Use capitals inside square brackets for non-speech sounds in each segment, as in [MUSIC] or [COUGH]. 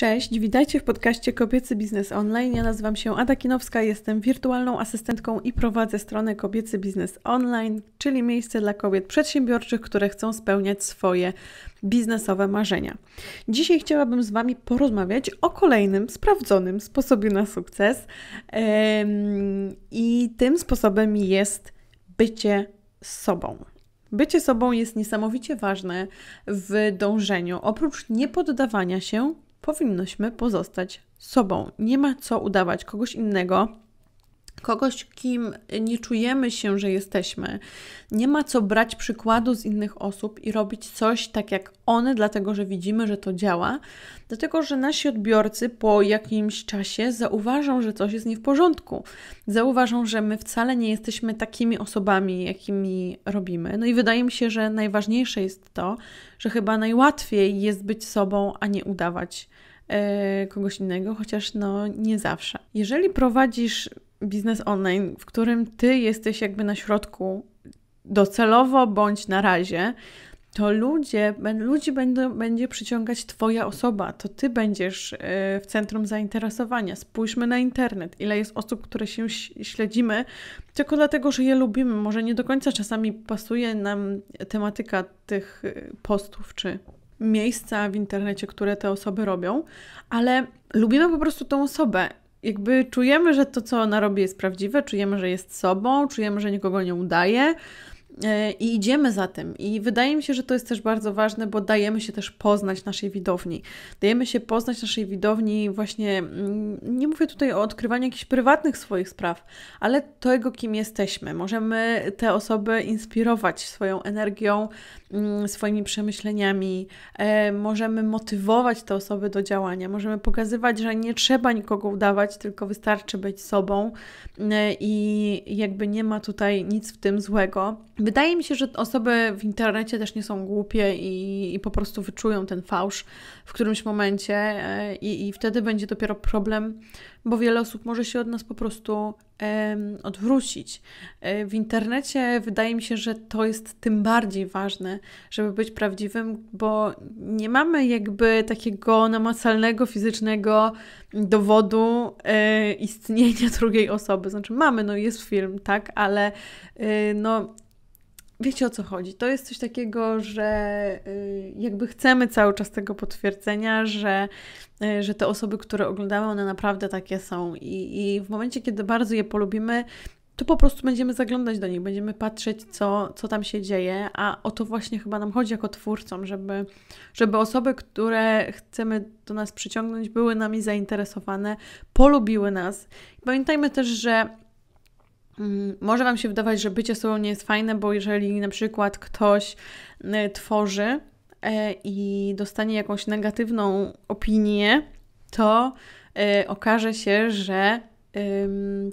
Cześć, witajcie w podcaście Kobiecy Biznes Online. Ja nazywam się Ada Kinowska, jestem wirtualną asystentką i prowadzę stronę Kobiecy Biznes Online, czyli miejsce dla kobiet przedsiębiorczych, które chcą spełniać swoje biznesowe marzenia. Dzisiaj chciałabym z Wami porozmawiać o kolejnym sprawdzonym sposobie na sukces. I tym sposobem jest bycie sobą. Bycie sobą jest niesamowicie ważne w dążeniu. Oprócz niepoddawania się, powinnośmy pozostać sobą. Nie ma co udawać kogoś innego, kogoś, kim nie czujemy się, że jesteśmy. Nie ma co brać przykładu z innych osób i robić coś tak jak one, dlatego że widzimy, że to działa, dlatego że nasi odbiorcy po jakimś czasie zauważą, że coś jest nie w porządku. Zauważą, że my wcale nie jesteśmy takimi osobami, jakimi robimy. No i wydaje mi się, że najważniejsze jest to, że chyba najłatwiej jest być sobą, a nie udawać e, kogoś innego, chociaż no nie zawsze. Jeżeli prowadzisz biznes online, w którym ty jesteś jakby na środku docelowo bądź na razie, to ludzie, ludzi będą, będzie przyciągać Twoja osoba, to Ty będziesz y, w centrum zainteresowania. Spójrzmy na internet, ile jest osób, które się śledzimy, tylko dlatego, że je lubimy. Może nie do końca czasami pasuje nam tematyka tych y, postów czy miejsca w internecie, które te osoby robią, ale lubimy po prostu tą osobę jakby czujemy, że to, co ona robi, jest prawdziwe, czujemy, że jest sobą, czujemy, że nikogo nie udaje, E, i idziemy za tym. I wydaje mi się, że to jest też bardzo ważne, bo dajemy się też poznać naszej widowni. Dajemy się poznać naszej widowni właśnie, mm, nie mówię tutaj o odkrywaniu jakichś prywatnych swoich spraw, ale tego, kim jesteśmy. Możemy te osoby inspirować swoją energią, mm, swoimi przemyśleniami, e, możemy motywować te osoby do działania, możemy pokazywać, że nie trzeba nikogo udawać, tylko wystarczy być sobą e, i jakby nie ma tutaj nic w tym złego wydaje mi się, że osoby w internecie też nie są głupie i, i po prostu wyczują ten fałsz w którymś momencie e, i, i, wtedy będzie dopiero problem, bo wiele osób może się od nas po prostu um, odwrócić. E, w internecie wydaje mi się, że to jest tym bardziej ważne, żeby być prawdziwym, bo nie mamy jakby takiego namacalnego, fizycznego dowodu e, istnienia [LAUGHS] drugiej osoby. Znaczy mamy, no jest film, tak, ale e, no wiecie o co chodzi. To jest coś takiego, że y, jakby chcemy cały czas tego potwierdzenia, że, y, że te osoby, które oglądamy, one naprawdę takie są. I, I w momencie, kiedy bardzo je polubimy, to po prostu będziemy zaglądać do nich, będziemy patrzeć, co, co tam się dzieje, a o to właśnie chyba nam chodzi jako twórcom, żeby, żeby osoby, które chcemy do nas przyciągnąć, były nami zainteresowane, polubiły nas. Pamiętajmy też, że Mm, może Wam się wydawać, że bycie sobą nie jest fajne, bo jeżeli na przykład ktoś y, tworzy e, i dostanie jakąś negatywną opinię, to y, okaże się, że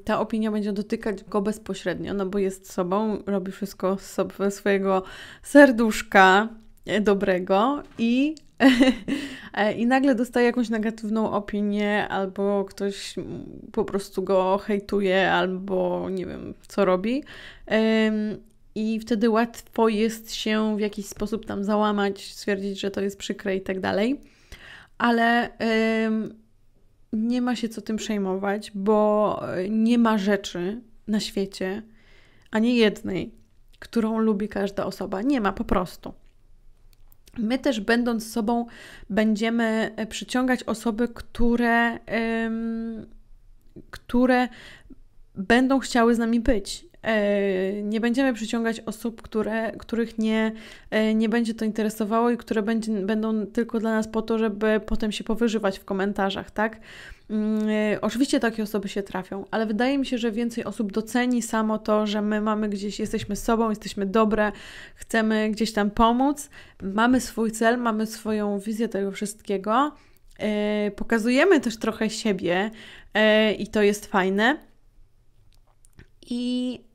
ta opinia będzie dotykać go bezpośrednio, no bo jest sobą, robi wszystko z swojego serduszka, E, dobrego i, [LAUGHS] e, i nagle dostaje jakąś negatywną opinię, albo ktoś po prostu go hejtuje, albo nie wiem, co robi. I wtedy łatwo jest się w jakiś sposób tam załamać, stwierdzić, że to jest przykre i tak dalej. Ale nie ma się co tym przejmować, bo e, nie ma rzeczy na świecie, ani jednej, którą lubi każda osoba. Nie ma po prostu. My też będąc sobą będziemy e, przyciągać osoby, które, które będą chciały z nami być E, nie będziemy przyciągać osób, które, których nie, e, nie będzie to interesowało i które będzie, będą tylko dla nas po to, żeby potem się powyżywać w komentarzach, tak? Mm, e, oczywiście takie osoby się trafią, ale wydaje mi się, że więcej osób doceni samo to, że my mamy gdzieś, jesteśmy sobą, jesteśmy dobre, chcemy gdzieś tam pomóc, mamy swój cel, mamy swoją wizję tego wszystkiego, pokazujemy też trochę siebie i to jest fajne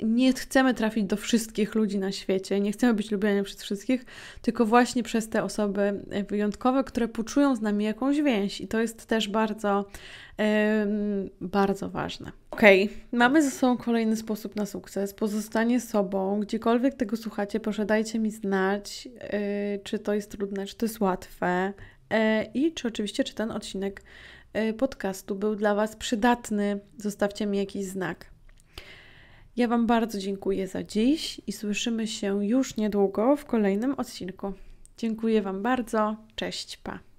nie chcemy trafić do wszystkich ludzi na świecie, nie chcemy być lubianym przez wszystkich, tylko właśnie przez te osoby wyjątkowe, które poczują z nami jakąś więź. I to jest też bardzo, bardzo ważne. Okej, okay. mamy ze sobą kolejny sposób na sukces. Pozostanie sobą. Gdziekolwiek tego słuchacie, proszę dajcie mi znać, yy, czy to jest trudne, czy to jest łatwe. Yy, I czy oczywiście, czy ten odcinek y, podcastu był dla Was przydatny, zostawcie mi jakiś znak. Ja Wam bardzo dziękuję za dziś i słyszymy się już niedługo w kolejnym odcinku. Dziękuję Wam bardzo. Cześć, pa.